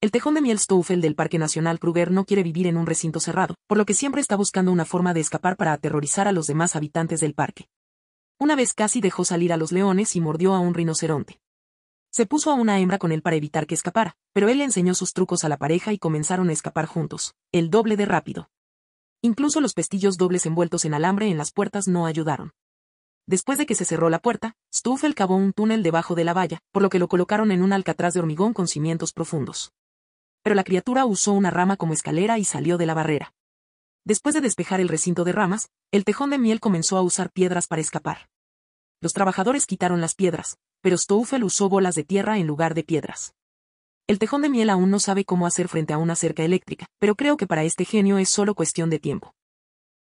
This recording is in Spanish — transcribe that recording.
El tejón de miel Stoufel del Parque Nacional Kruger no quiere vivir en un recinto cerrado, por lo que siempre está buscando una forma de escapar para aterrorizar a los demás habitantes del parque. Una vez casi dejó salir a los leones y mordió a un rinoceronte. Se puso a una hembra con él para evitar que escapara, pero él le enseñó sus trucos a la pareja y comenzaron a escapar juntos, el doble de rápido. Incluso los pestillos dobles envueltos en alambre en las puertas no ayudaron. Después de que se cerró la puerta, Stouffel cavó un túnel debajo de la valla, por lo que lo colocaron en un alcatraz de hormigón con cimientos profundos pero la criatura usó una rama como escalera y salió de la barrera. Después de despejar el recinto de ramas, el tejón de miel comenzó a usar piedras para escapar. Los trabajadores quitaron las piedras, pero Stoufel usó bolas de tierra en lugar de piedras. El tejón de miel aún no sabe cómo hacer frente a una cerca eléctrica, pero creo que para este genio es solo cuestión de tiempo.